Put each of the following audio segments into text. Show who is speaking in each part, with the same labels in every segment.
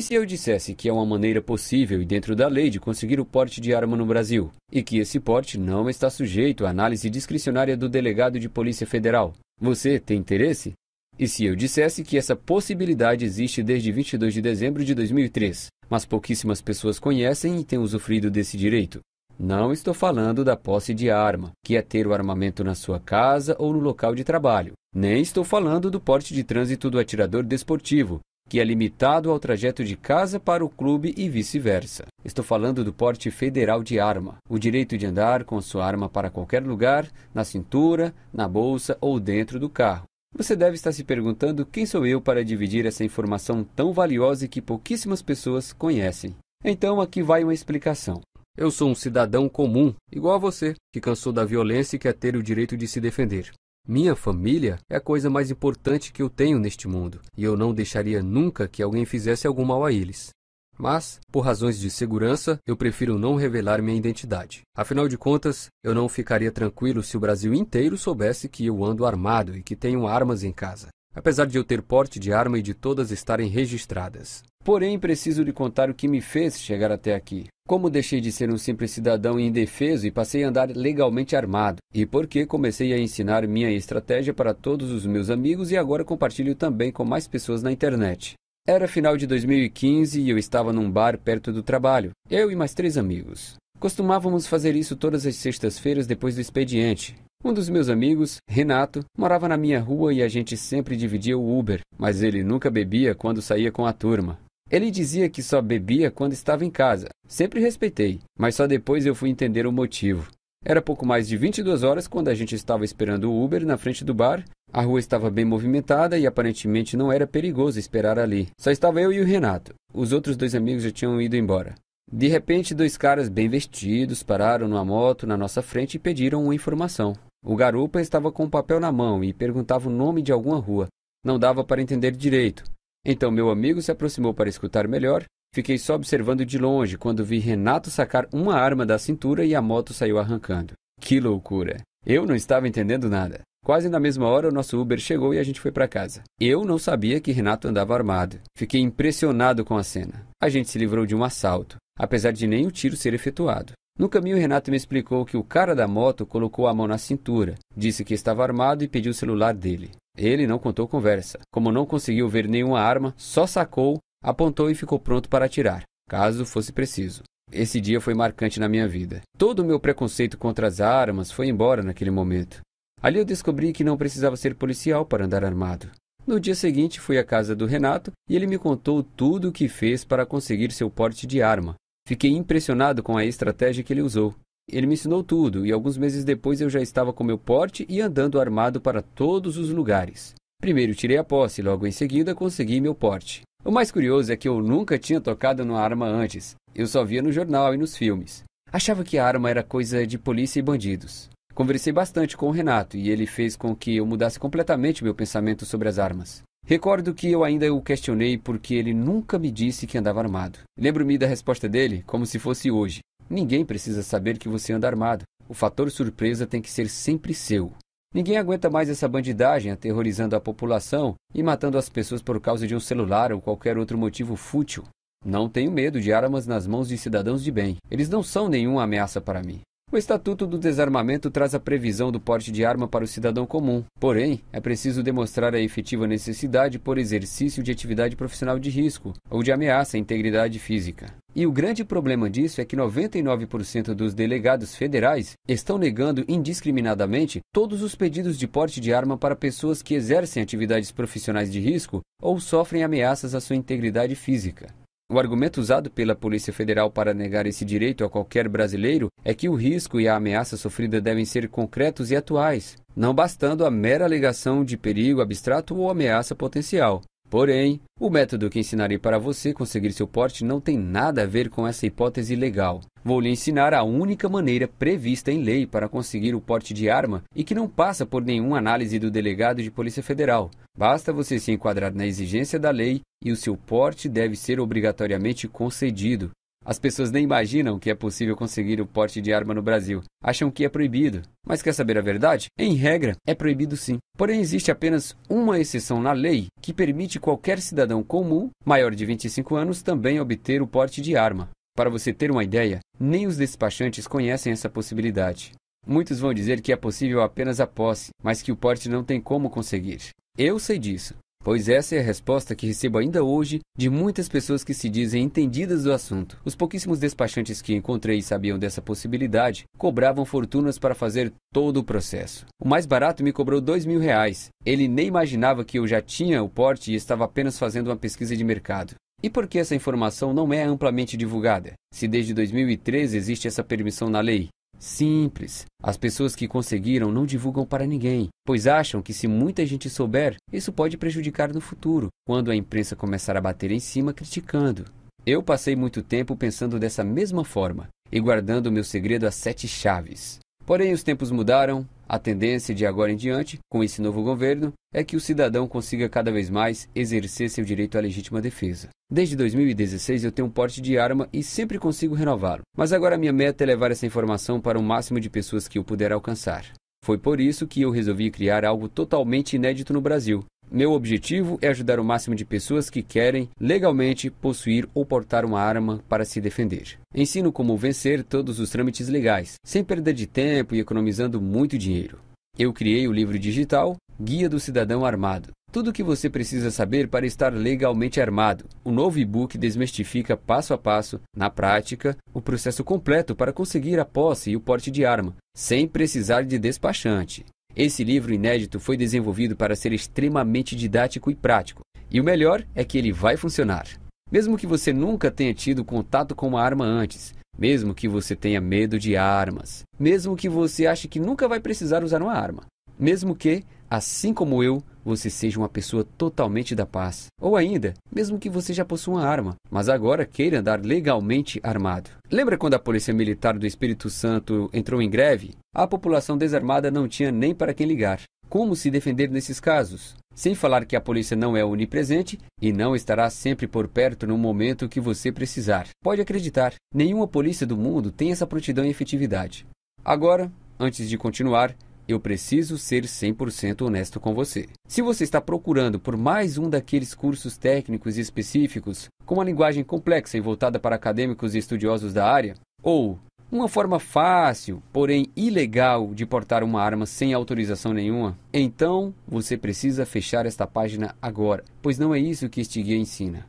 Speaker 1: E se eu dissesse que é uma maneira possível e dentro da lei de conseguir o porte de arma no Brasil, e que esse porte não está sujeito à análise discricionária do delegado de Polícia Federal, você tem interesse? E se eu dissesse que essa possibilidade existe desde 22 de dezembro de 2003, mas pouquíssimas pessoas conhecem e têm usufruído desse direito? Não estou falando da posse de arma, que é ter o armamento na sua casa ou no local de trabalho. Nem estou falando do porte de trânsito do atirador desportivo, que é limitado ao trajeto de casa para o clube e vice-versa. Estou falando do porte federal de arma, o direito de andar com sua arma para qualquer lugar, na cintura, na bolsa ou dentro do carro. Você deve estar se perguntando quem sou eu para dividir essa informação tão valiosa e que pouquíssimas pessoas conhecem. Então aqui vai uma explicação. Eu sou um cidadão comum, igual a você, que cansou da violência e quer ter o direito de se defender. Minha família é a coisa mais importante que eu tenho neste mundo, e eu não deixaria nunca que alguém fizesse algum mal a eles. Mas, por razões de segurança, eu prefiro não revelar minha identidade. Afinal de contas, eu não ficaria tranquilo se o Brasil inteiro soubesse que eu ando armado e que tenho armas em casa, apesar de eu ter porte de arma e de todas estarem registradas. Porém, preciso lhe contar o que me fez chegar até aqui. Como deixei de ser um simples cidadão indefeso e passei a andar legalmente armado, e porque comecei a ensinar minha estratégia para todos os meus amigos e agora compartilho também com mais pessoas na internet. Era final de 2015 e eu estava num bar perto do trabalho, eu e mais três amigos. Costumávamos fazer isso todas as sextas-feiras depois do expediente. Um dos meus amigos, Renato, morava na minha rua e a gente sempre dividia o Uber, mas ele nunca bebia quando saía com a turma. Ele dizia que só bebia quando estava em casa. Sempre respeitei, mas só depois eu fui entender o motivo. Era pouco mais de 22 horas quando a gente estava esperando o Uber na frente do bar. A rua estava bem movimentada e aparentemente não era perigoso esperar ali. Só estava eu e o Renato. Os outros dois amigos já tinham ido embora. De repente, dois caras bem vestidos pararam numa moto na nossa frente e pediram uma informação. O garupa estava com um papel na mão e perguntava o nome de alguma rua. Não dava para entender direito. Então meu amigo se aproximou para escutar melhor. Fiquei só observando de longe quando vi Renato sacar uma arma da cintura e a moto saiu arrancando. Que loucura! Eu não estava entendendo nada. Quase na mesma hora, o nosso Uber chegou e a gente foi para casa. Eu não sabia que Renato andava armado. Fiquei impressionado com a cena. A gente se livrou de um assalto, apesar de nenhum tiro ser efetuado. No caminho, Renato me explicou que o cara da moto colocou a mão na cintura, disse que estava armado e pediu o celular dele. Ele não contou conversa. Como não conseguiu ver nenhuma arma, só sacou, apontou e ficou pronto para atirar, caso fosse preciso. Esse dia foi marcante na minha vida. Todo o meu preconceito contra as armas foi embora naquele momento. Ali eu descobri que não precisava ser policial para andar armado. No dia seguinte, fui à casa do Renato e ele me contou tudo o que fez para conseguir seu porte de arma. Fiquei impressionado com a estratégia que ele usou. Ele me ensinou tudo e alguns meses depois eu já estava com meu porte e andando armado para todos os lugares. Primeiro tirei a posse, logo em seguida consegui meu porte. O mais curioso é que eu nunca tinha tocado numa arma antes. Eu só via no jornal e nos filmes. Achava que a arma era coisa de polícia e bandidos. Conversei bastante com o Renato e ele fez com que eu mudasse completamente meu pensamento sobre as armas. Recordo que eu ainda o questionei porque ele nunca me disse que andava armado. Lembro-me da resposta dele como se fosse hoje. Ninguém precisa saber que você anda armado. O fator surpresa tem que ser sempre seu. Ninguém aguenta mais essa bandidagem aterrorizando a população e matando as pessoas por causa de um celular ou qualquer outro motivo fútil. Não tenho medo de armas nas mãos de cidadãos de bem. Eles não são nenhuma ameaça para mim. O Estatuto do Desarmamento traz a previsão do porte de arma para o cidadão comum. Porém, é preciso demonstrar a efetiva necessidade por exercício de atividade profissional de risco ou de ameaça à integridade física. E o grande problema disso é que 99% dos delegados federais estão negando indiscriminadamente todos os pedidos de porte de arma para pessoas que exercem atividades profissionais de risco ou sofrem ameaças à sua integridade física. O argumento usado pela Polícia Federal para negar esse direito a qualquer brasileiro é que o risco e a ameaça sofrida devem ser concretos e atuais, não bastando a mera alegação de perigo abstrato ou ameaça potencial. Porém, o método que ensinarei para você conseguir seu porte não tem nada a ver com essa hipótese legal. Vou lhe ensinar a única maneira prevista em lei para conseguir o porte de arma e que não passa por nenhuma análise do delegado de Polícia Federal. Basta você se enquadrar na exigência da lei e o seu porte deve ser obrigatoriamente concedido. As pessoas nem imaginam que é possível conseguir o porte de arma no Brasil. Acham que é proibido. Mas quer saber a verdade? Em regra, é proibido sim. Porém, existe apenas uma exceção na lei que permite qualquer cidadão comum, maior de 25 anos, também obter o porte de arma. Para você ter uma ideia, nem os despachantes conhecem essa possibilidade. Muitos vão dizer que é possível apenas a posse, mas que o porte não tem como conseguir. Eu sei disso, pois essa é a resposta que recebo ainda hoje de muitas pessoas que se dizem entendidas do assunto. Os pouquíssimos despachantes que encontrei e sabiam dessa possibilidade cobravam fortunas para fazer todo o processo. O mais barato me cobrou dois mil reais. Ele nem imaginava que eu já tinha o porte e estava apenas fazendo uma pesquisa de mercado. E por que essa informação não é amplamente divulgada? Se desde 2013 existe essa permissão na lei, Simples. As pessoas que conseguiram não divulgam para ninguém, pois acham que se muita gente souber, isso pode prejudicar no futuro, quando a imprensa começar a bater em cima criticando. Eu passei muito tempo pensando dessa mesma forma e guardando meu segredo a sete chaves. Porém, os tempos mudaram, a tendência de agora em diante, com esse novo governo, é que o cidadão consiga cada vez mais exercer seu direito à legítima defesa. Desde 2016 eu tenho um porte de arma e sempre consigo renová-lo, mas agora minha meta é levar essa informação para o máximo de pessoas que eu puder alcançar. Foi por isso que eu resolvi criar algo totalmente inédito no Brasil, meu objetivo é ajudar o máximo de pessoas que querem legalmente possuir ou portar uma arma para se defender. Ensino como vencer todos os trâmites legais, sem perda de tempo e economizando muito dinheiro. Eu criei o livro digital Guia do Cidadão Armado. Tudo o que você precisa saber para estar legalmente armado. O novo e-book desmistifica passo a passo, na prática, o processo completo para conseguir a posse e o porte de arma, sem precisar de despachante. Esse livro inédito foi desenvolvido para ser extremamente didático e prático, e o melhor é que ele vai funcionar. Mesmo que você nunca tenha tido contato com uma arma antes, mesmo que você tenha medo de armas, mesmo que você ache que nunca vai precisar usar uma arma, mesmo que assim como eu, você seja uma pessoa totalmente da paz. Ou ainda, mesmo que você já possua uma arma, mas agora queira andar legalmente armado. Lembra quando a Polícia Militar do Espírito Santo entrou em greve? A população desarmada não tinha nem para quem ligar. Como se defender nesses casos? Sem falar que a polícia não é onipresente e não estará sempre por perto no momento que você precisar. Pode acreditar, nenhuma polícia do mundo tem essa prontidão e efetividade. Agora, antes de continuar, eu preciso ser 100% honesto com você. Se você está procurando por mais um daqueles cursos técnicos específicos, com uma linguagem complexa e voltada para acadêmicos e estudiosos da área, ou uma forma fácil, porém ilegal, de portar uma arma sem autorização nenhuma? Então, você precisa fechar esta página agora, pois não é isso que este guia ensina.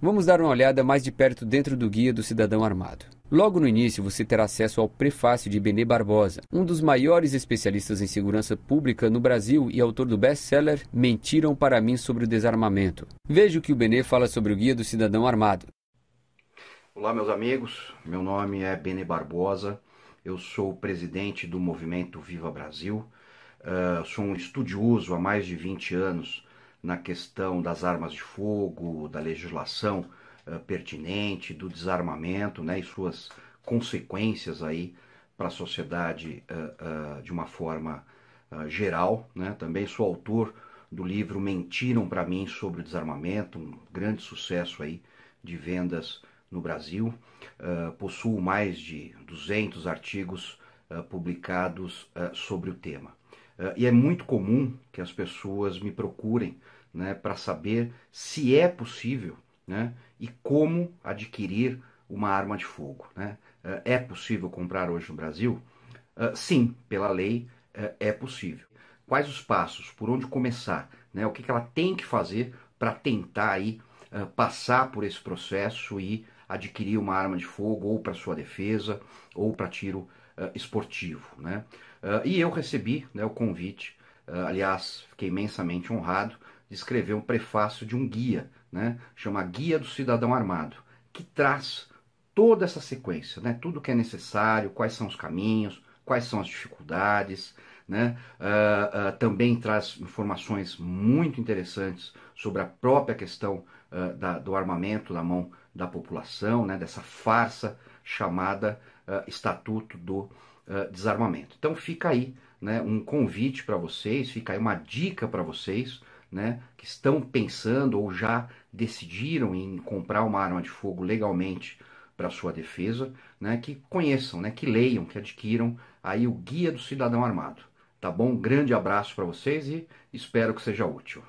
Speaker 1: Vamos dar uma olhada mais de perto dentro do guia do cidadão armado. Logo no início, você terá acesso ao prefácio de Benê Barbosa, um dos maiores especialistas em segurança pública no Brasil e autor do best-seller Mentiram para mim sobre o desarmamento. Veja o que o Benê fala sobre o Guia do Cidadão Armado.
Speaker 2: Olá, meus amigos. Meu nome é Benê Barbosa. Eu sou presidente do movimento Viva Brasil. Uh, sou um estudioso há mais de 20 anos na questão das armas de fogo, da legislação eh, pertinente do desarmamento né, e suas consequências aí para a sociedade uh, uh, de uma forma geral. Né? Também sou autor do livro Mentiram para mim sobre o desarmamento, um grande sucesso aí de vendas no Brasil. possuo mais de 200 artigos publicados sobre o tema. e é muito comum que as pessoas me procurem né, para saber se é possível né, e como adquirir uma arma de fogo. Né? Eh, é possível comprar hoje no Brasil? Eh, sim, pela lei eh, é possível. Quais os passos? Por onde começar? Né? O que ela tem que fazer para tentar aí, passar por esse processo e adquirir uma arma de fogo ou para sua defesa ou para tiro esportivo. Né? e eu recebi né, o convite, aliás, fiquei imensamente honrado escreveu um prefácio de um guia, né, chama Guia do Cidadão Armado, que traz toda essa sequência, né, tudo que é necessário, quais são os caminhos, quais são as dificuldades, né? Uh, uh, também traz informações muito interessantes sobre a própria questão uh, da, do armamento na mão da população, né? dessa farsa chamada Estatuto do Desarmamento. Então fica aí né? um convite para vocês, fica aí uma dica para vocês né, que estão pensando ou já decidiram em comprar uma arma de fogo legalmente para sua defesa, né, que conheçam, né, que leiam, que adquiram aí o Guia do Cidadão Armado. Tá bom? Um grande abraço para vocês e espero
Speaker 1: que seja útil.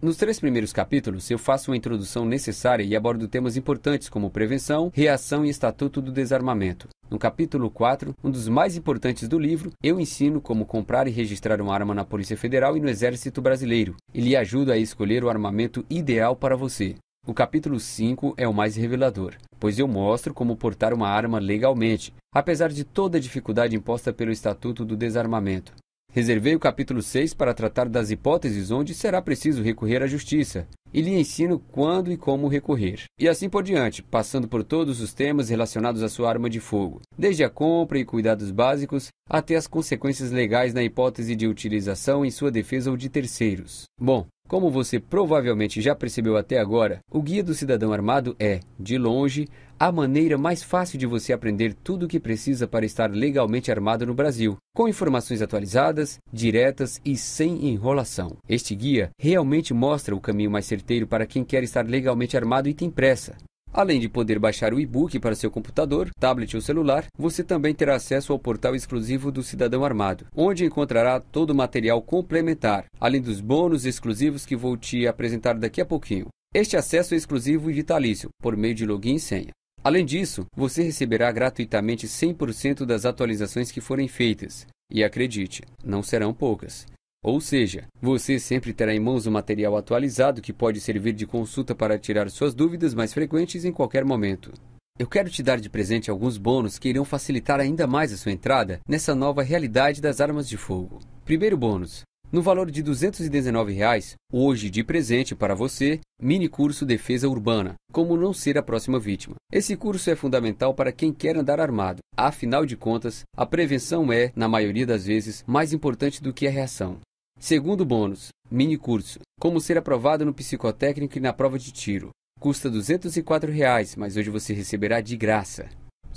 Speaker 1: Nos três primeiros capítulos, eu faço uma introdução necessária e abordo temas importantes como prevenção, reação e estatuto do desarmamento. No capítulo 4, um dos mais importantes do livro, eu ensino como comprar e registrar uma arma na Polícia Federal e no Exército Brasileiro, e lhe ajudo a escolher o armamento ideal para você. O capítulo 5 é o mais revelador, pois eu mostro como portar uma arma legalmente, apesar de toda a dificuldade imposta pelo Estatuto do Desarmamento. Reservei o capítulo 6 para tratar das hipóteses onde será preciso recorrer à justiça, e lhe ensino quando e como recorrer. E assim por diante, passando por todos os temas relacionados à sua arma de fogo, desde a compra e cuidados básicos até as consequências legais na hipótese de utilização em sua defesa ou de terceiros. Bom, como você provavelmente já percebeu até agora, o Guia do Cidadão Armado é, de longe, a maneira mais fácil de você aprender tudo o que precisa para estar legalmente armado no Brasil, com informações atualizadas, diretas e sem enrolação. Este guia realmente mostra o caminho mais certeiro para quem quer estar legalmente armado e tem pressa. Além de poder baixar o e-book para seu computador, tablet ou celular, você também terá acesso ao portal exclusivo do Cidadão Armado, onde encontrará todo o material complementar, além dos bônus exclusivos que vou te apresentar daqui a pouquinho. Este acesso é exclusivo e vitalício, por meio de login e senha. Além disso, você receberá gratuitamente 100% das atualizações que forem feitas. E acredite, não serão poucas. Ou seja, você sempre terá em mãos o um material atualizado que pode servir de consulta para tirar suas dúvidas mais frequentes em qualquer momento. Eu quero te dar de presente alguns bônus que irão facilitar ainda mais a sua entrada nessa nova realidade das armas de fogo. Primeiro bônus: no valor de R$ 219,00, reais, hoje de presente para você, mini curso Defesa Urbana, como não ser a próxima vítima. Esse curso é fundamental para quem quer andar armado. Afinal de contas, a prevenção é, na maioria das vezes, mais importante do que a reação. Segundo bônus, mini curso, como ser aprovado no psicotécnico e na prova de tiro. Custa R$ 204,00, reais, mas hoje você receberá de graça.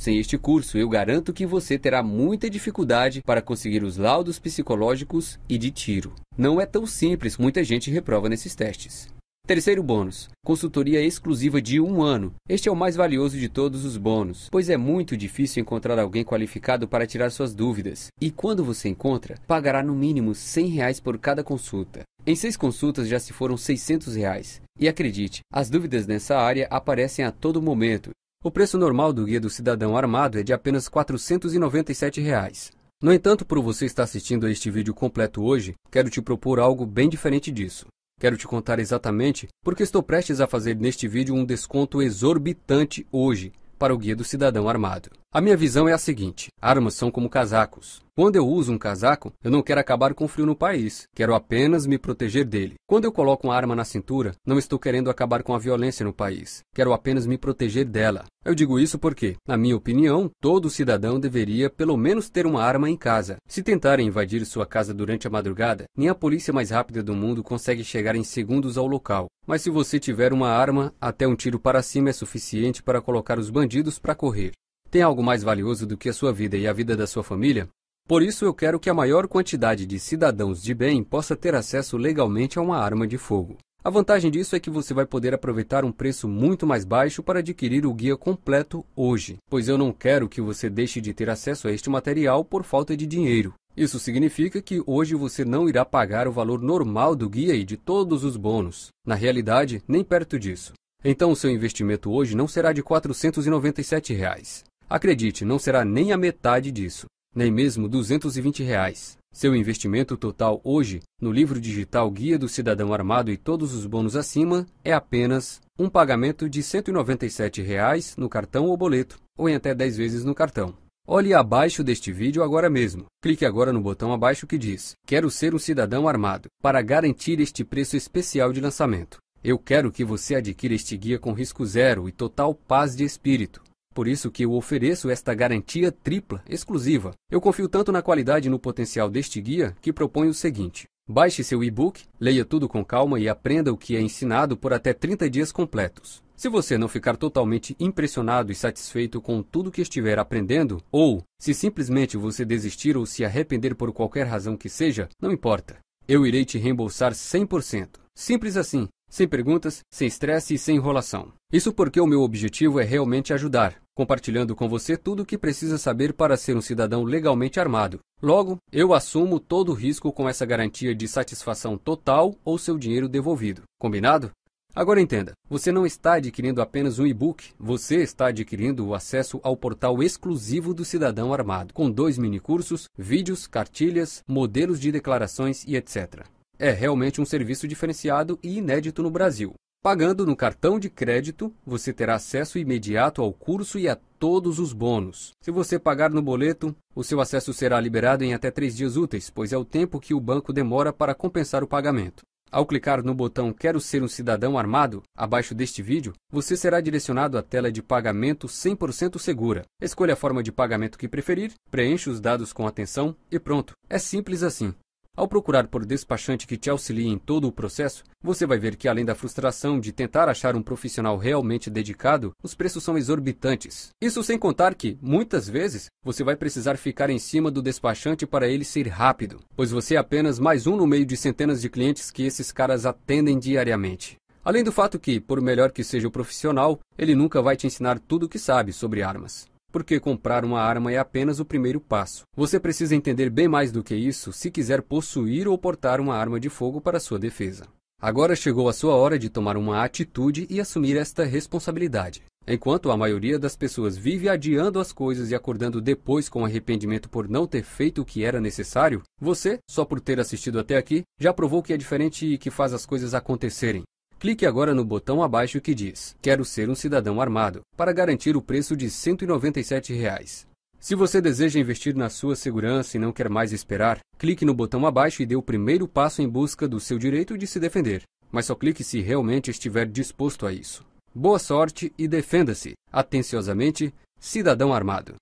Speaker 1: Sem este curso, eu garanto que você terá muita dificuldade para conseguir os laudos psicológicos e de tiro. Não é tão simples, muita gente reprova nesses testes. Terceiro bônus: consultoria exclusiva de um ano. Este é o mais valioso de todos os bônus, pois é muito difícil encontrar alguém qualificado para tirar suas dúvidas. E quando você encontra, pagará no mínimo 100 reais por cada consulta. Em seis consultas já se foram 600 reais. E acredite, as dúvidas nessa área aparecem a todo momento o preço normal do Guia do Cidadão Armado é de apenas R$ 497. Reais. No entanto, por você estar assistindo a este vídeo completo hoje, quero te propor algo bem diferente disso. Quero te contar exatamente porque estou prestes a fazer neste vídeo um desconto exorbitante hoje para o Guia do Cidadão Armado. A minha visão é a seguinte: armas são como casacos. Quando eu uso um casaco, eu não quero acabar com o frio no país, quero apenas me proteger dele. Quando eu coloco uma arma na cintura, não estou querendo acabar com a violência no país, quero apenas me proteger dela. Eu digo isso porque, na minha opinião, todo cidadão deveria pelo menos ter uma arma em casa. Se tentarem invadir sua casa durante a madrugada, nem a polícia mais rápida do mundo consegue chegar em segundos ao local. Mas se você tiver uma arma, até um tiro para cima é suficiente para colocar os bandidos para correr. Tem algo mais valioso do que a sua vida e a vida da sua família? Por isso, eu quero que a maior quantidade de cidadãos de bem possa ter acesso legalmente a uma arma de fogo. A vantagem disso é que você vai poder aproveitar um preço muito mais baixo para adquirir o guia completo hoje, pois eu não quero que você deixe de ter acesso a este material por falta de dinheiro. Isso significa que hoje você não irá pagar o valor normal do guia e de todos os bônus. Na realidade, nem perto disso. Então, o seu investimento hoje não será de R$ 497. Reais. Acredite, não será nem a metade disso, nem mesmo 220 reais. Seu investimento total hoje no livro digital Guia do Cidadão Armado e todos os bônus acima é apenas um pagamento de R$ 197,00 reais no cartão ou boleto, ou em até 10 vezes no cartão. Olhe abaixo deste vídeo agora mesmo. Clique agora no botão abaixo que diz Quero ser um cidadão armado para garantir este preço especial de lançamento. Eu quero que você adquira este guia com risco zero e total paz de espírito. Por isso que eu ofereço esta garantia tripla, exclusiva. Eu confio tanto na qualidade e no potencial deste guia que proponho o seguinte: baixe seu e-book, leia tudo com calma e aprenda o que é ensinado por até 30 dias completos. Se você não ficar totalmente impressionado e satisfeito com tudo que estiver aprendendo, ou se simplesmente você desistir ou se arrepender por qualquer razão que seja, não importa. Eu irei te reembolsar 100%. Simples assim sem perguntas, sem estresse e sem enrolação. Isso porque o meu objetivo é realmente ajudar, compartilhando com você tudo o que precisa saber para ser um cidadão legalmente armado. Logo, eu assumo todo o risco com essa garantia de satisfação total ou seu dinheiro devolvido. Combinado? Agora entenda, você não está adquirindo apenas um e-book, você está adquirindo o acesso ao portal exclusivo do Cidadão Armado, com dois minicursos, vídeos, cartilhas, modelos de declarações e etc. É realmente um serviço diferenciado e inédito no Brasil. Pagando no cartão de crédito, você terá acesso imediato ao curso e a todos os bônus. Se você pagar no boleto, o seu acesso será liberado em até três dias úteis, pois é o tempo que o banco demora para compensar o pagamento. Ao clicar no botão Quero ser um cidadão armado, abaixo deste vídeo, você será direcionado à tela de pagamento 100% segura. Escolha a forma de pagamento que preferir, preencha os dados com atenção e pronto. É simples assim. Ao procurar por despachante que te auxilie em todo o processo, você vai ver que além da frustração de tentar achar um profissional realmente dedicado, os preços são exorbitantes. Isso sem contar que, muitas vezes, você vai precisar ficar em cima do despachante para ele ser rápido, pois você é apenas mais um no meio de centenas de clientes que esses caras atendem diariamente. Além do fato que, por melhor que seja o profissional, ele nunca vai te ensinar tudo o que sabe sobre armas porque comprar uma arma é apenas o primeiro passo. Você precisa entender bem mais do que isso se quiser possuir ou portar uma arma de fogo para sua defesa. Agora chegou a sua hora de tomar uma atitude e assumir esta responsabilidade. Enquanto a maioria das pessoas vive adiando as coisas e acordando depois com arrependimento por não ter feito o que era necessário, você, só por ter assistido até aqui, já provou que é diferente e que faz as coisas acontecerem. Clique agora no botão abaixo que diz Quero ser um cidadão armado, para garantir o preço de R$ 197. Reais. Se você deseja investir na sua segurança e não quer mais esperar, clique no botão abaixo e dê o primeiro passo em busca do seu direito de se defender. Mas só clique se realmente estiver disposto a isso. Boa sorte e defenda-se, atenciosamente, cidadão armado.